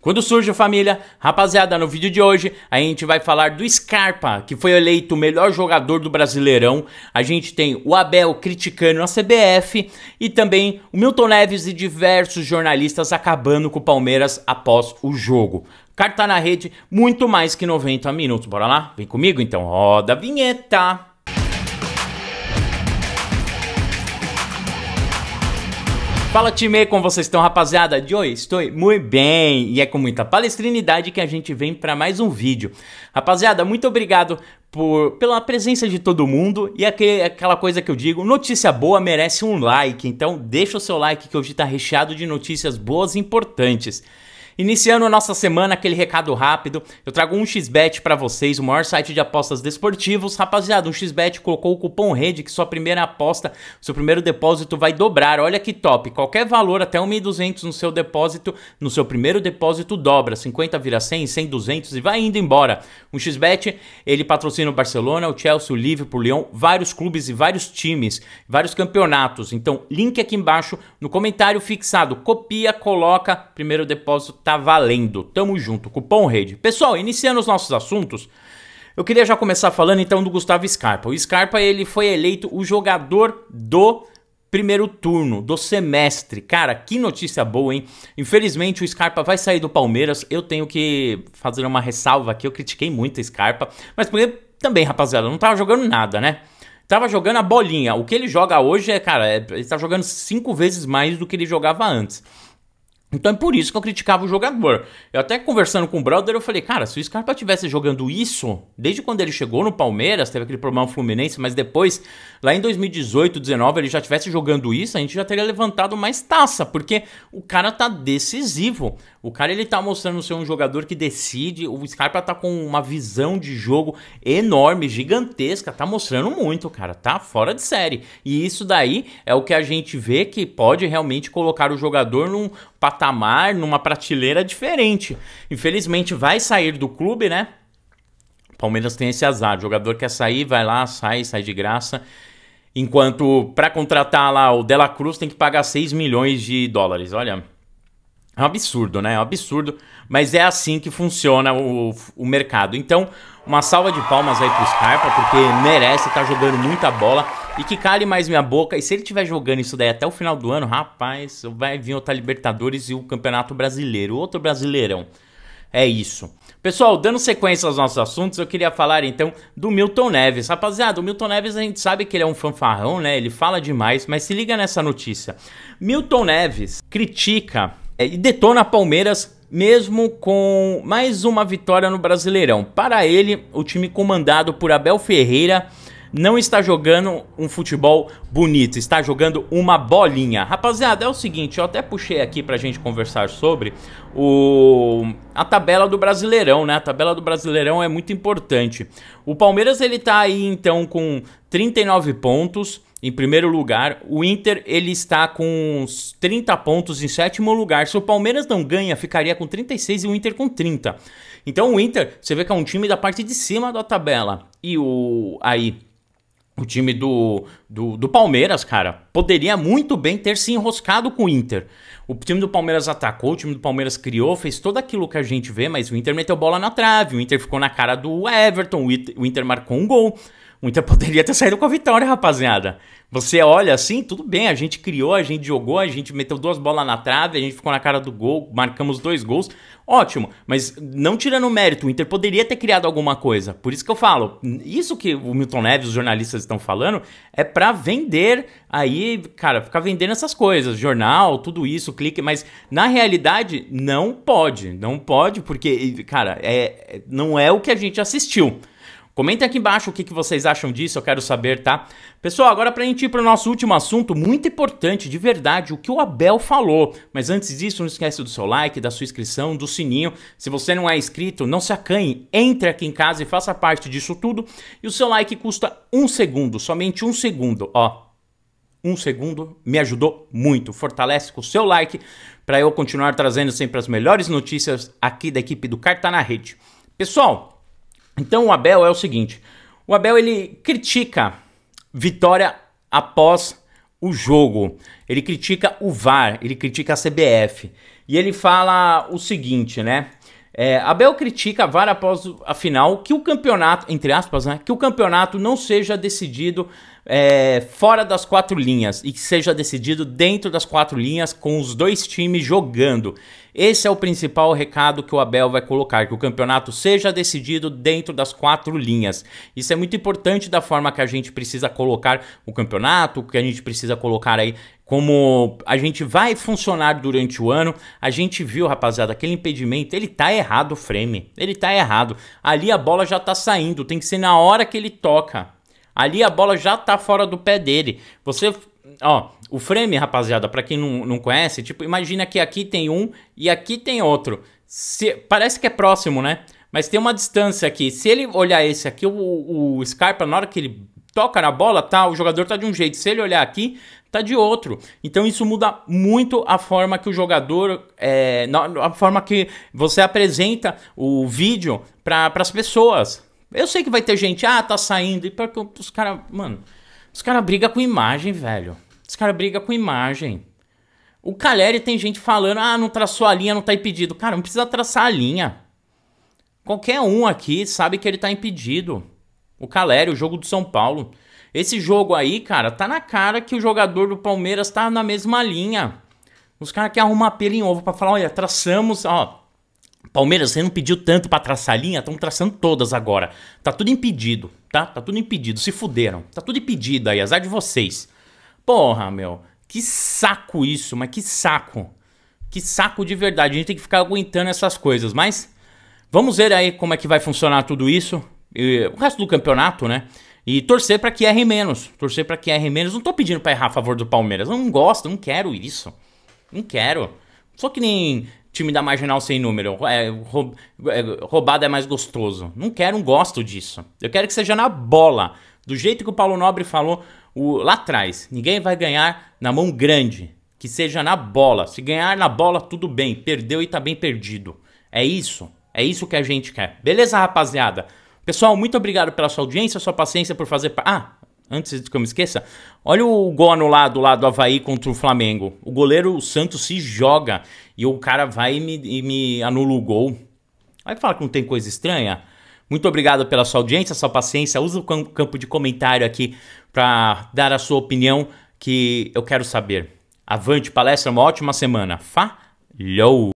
Quando surge a família, rapaziada, no vídeo de hoje a gente vai falar do Scarpa, que foi eleito o melhor jogador do Brasileirão. A gente tem o Abel criticando a CBF e também o Milton Neves e diversos jornalistas acabando com o Palmeiras após o jogo. Carta na rede, muito mais que 90 minutos. Bora lá? Vem comigo então, roda a vinheta! Fala time, como vocês estão rapaziada? De hoje estou muito bem e é com muita palestrinidade que a gente vem para mais um vídeo. Rapaziada, muito obrigado por, pela presença de todo mundo e aquela coisa que eu digo, notícia boa merece um like, então deixa o seu like que hoje está recheado de notícias boas e importantes. Iniciando a nossa semana, aquele recado rápido, eu trago um xbet para vocês, o maior site de apostas desportivos. Rapaziada, um xbet colocou o cupom REDE que sua primeira aposta, seu primeiro depósito vai dobrar. Olha que top, qualquer valor até 1.200 no seu depósito, no seu primeiro depósito dobra, 50 vira 100, 100, 200 e vai indo embora. O xbet, ele patrocina o Barcelona, o Chelsea, o Liverpool, o Lyon, vários clubes e vários times, vários campeonatos. Então, link aqui embaixo no comentário fixado, copia, coloca, primeiro depósito tá tá valendo. Tamo junto, cupom rede. Pessoal, iniciando os nossos assuntos, eu queria já começar falando então do Gustavo Scarpa. O Scarpa ele foi eleito o jogador do primeiro turno do semestre. Cara, que notícia boa, hein? Infelizmente o Scarpa vai sair do Palmeiras. Eu tenho que fazer uma ressalva aqui. Eu critiquei muito o Scarpa, mas porque também, rapaziada, não tava jogando nada, né? Tava jogando a bolinha. O que ele joga hoje é, cara, é, ele tá jogando cinco vezes mais do que ele jogava antes. Então é por isso que eu criticava o jogador. Eu até conversando com o brother, eu falei, cara, se o Scarpa tivesse jogando isso, desde quando ele chegou no Palmeiras, teve aquele problema no Fluminense, mas depois, lá em 2018, 19, ele já tivesse jogando isso, a gente já teria levantado mais taça, porque o cara tá decisivo. O cara ele tá mostrando ser um jogador que decide. O Scarpa tá com uma visão de jogo enorme, gigantesca, tá mostrando muito, cara, tá fora de série. E isso daí é o que a gente vê que pode realmente colocar o jogador num patamar, numa prateleira diferente. Infelizmente vai sair do clube, né? Palmeiras tem esse azar. O jogador quer sair, vai lá, sai, sai de graça. Enquanto para contratar lá o Dela Cruz tem que pagar 6 milhões de dólares. Olha, é um absurdo, né? É um absurdo, mas é assim que funciona o, o mercado. Então, uma salva de palmas aí pro Scarpa, porque merece, tá jogando muita bola. E que cale mais minha boca. E se ele tiver jogando isso daí até o final do ano, rapaz, vai vir outra Libertadores e o Campeonato Brasileiro. Outro Brasileirão. É isso. Pessoal, dando sequência aos nossos assuntos, eu queria falar então do Milton Neves. Rapaziada, o Milton Neves a gente sabe que ele é um fanfarrão, né? Ele fala demais, mas se liga nessa notícia. Milton Neves critica é, e detona Palmeiras mesmo com mais uma vitória no Brasileirão. Para ele, o time comandado por Abel Ferreira não está jogando um futebol bonito, está jogando uma bolinha. Rapaziada, é o seguinte, eu até puxei aqui para a gente conversar sobre o, a tabela do Brasileirão, né? A tabela do Brasileirão é muito importante. O Palmeiras ele tá aí então com 39 pontos em primeiro lugar. O Inter ele está com 30 pontos em sétimo lugar. Se o Palmeiras não ganha, ficaria com 36 e o Inter com 30. Então o Inter, você vê que é um time da parte de cima da tabela. E o aí o time do, do, do, Palmeiras, cara, poderia muito bem ter se enroscado com o Inter. O time do Palmeiras atacou, o time do Palmeiras criou, fez tudo aquilo que a gente vê, mas o Inter meteu bola na trave, o Inter ficou na cara do Everton, o Inter marcou um gol. O Inter poderia ter saído com a vitória, rapaziada. Você olha assim, tudo bem, a gente criou, a gente jogou, a gente meteu duas bolas na trave, a gente ficou na cara do gol, marcamos dois gols. Ótimo, mas não tirando mérito, o Inter poderia ter criado alguma coisa. Por isso que eu falo, isso que o Milton Neves, os jornalistas estão falando, é para vender aí, cara, ficar vendendo essas coisas, jornal, tudo isso, clique, mas na realidade não pode, não pode, porque, cara, é, é, não é o que a gente assistiu. Comentem aqui embaixo o que, que vocês acham disso, eu quero saber, tá? Pessoal, agora a gente ir para o nosso último assunto, muito importante, de verdade, o que o Abel falou. Mas antes disso, não esquece do seu like, da sua inscrição, do sininho. Se você não é inscrito, não se acanhe, entre aqui em casa e faça parte disso tudo. E o seu like custa um segundo, somente um segundo, ó um segundo me ajudou muito. Fortalece com o seu like para eu continuar trazendo sempre as melhores notícias aqui da equipe do Carta na Rede. Pessoal, então o Abel é o seguinte: o Abel ele critica vitória após o jogo, ele critica o VAR, ele critica a CBF e ele fala o seguinte, né? É, Abel critica a vara após a final que o campeonato, entre aspas, né, que o campeonato não seja decidido é, fora das quatro linhas e que seja decidido dentro das quatro linhas com os dois times jogando. Esse é o principal recado que o Abel vai colocar, que o campeonato seja decidido dentro das quatro linhas. Isso é muito importante da forma que a gente precisa colocar o campeonato, que a gente precisa colocar aí como a gente vai funcionar durante o ano, a gente viu, rapaziada, aquele impedimento, ele tá errado o frame, ele tá errado. Ali a bola já tá saindo, tem que ser na hora que ele toca. Ali a bola já tá fora do pé dele. Você, ó, o frame, rapaziada, para quem não, não conhece, tipo, imagina que aqui tem um e aqui tem outro. Se, parece que é próximo, né? Mas tem uma distância aqui. Se ele olhar esse aqui, o, o Scarpa, na hora que ele toca na bola, tá? O jogador tá de um jeito. Se ele olhar aqui, tá de outro. Então isso muda muito a forma que o jogador, é, a forma que você apresenta o vídeo para as pessoas. Eu sei que vai ter gente, ah, tá saindo, e que os caras, mano, os caras brigam com imagem, velho. Os caras brigam com imagem. O Caleri tem gente falando, ah, não traçou a linha, não tá impedido. Cara, não precisa traçar a linha. Qualquer um aqui sabe que ele tá impedido. O Calério, o jogo do São Paulo. Esse jogo aí, cara, tá na cara que o jogador do Palmeiras tá na mesma linha. Os caras que arrumam pelo em ovo pra falar, olha, traçamos, ó. Palmeiras, você não pediu tanto para traçar a linha, estão traçando todas agora. Tá tudo impedido, tá? Tá tudo impedido, se fuderam. Tá tudo impedido aí, azar de vocês. Porra, meu, que saco isso, mas que saco. Que saco de verdade, a gente tem que ficar aguentando essas coisas, mas vamos ver aí como é que vai funcionar tudo isso o resto do campeonato, né? E torcer para que erre menos. Torcer para que erre menos. Não tô pedindo para errar a favor do Palmeiras. Eu não gosto, não quero isso. Não quero. Só que nem time da marginal sem número. É, roub, é, roubado é mais gostoso. Não quero, não gosto disso. Eu quero que seja na bola. Do jeito que o Paulo Nobre falou o, lá atrás. Ninguém vai ganhar na mão grande. Que seja na bola. Se ganhar na bola, tudo bem. Perdeu e tá bem perdido. É isso. É isso que a gente quer. Beleza, rapaziada? Pessoal, muito obrigado pela sua audiência, sua paciência por fazer. Pa... Ah, antes de que eu me esqueça, olha o gol anulado lá do Havaí contra o Flamengo. O goleiro o Santos se joga e o cara vai e me, e me anula o gol. Aí fala que não tem coisa estranha. Muito obrigado pela sua audiência, sua paciência. Usa o campo de comentário aqui para dar a sua opinião que eu quero saber. Avante palestra, uma ótima semana. Falhou!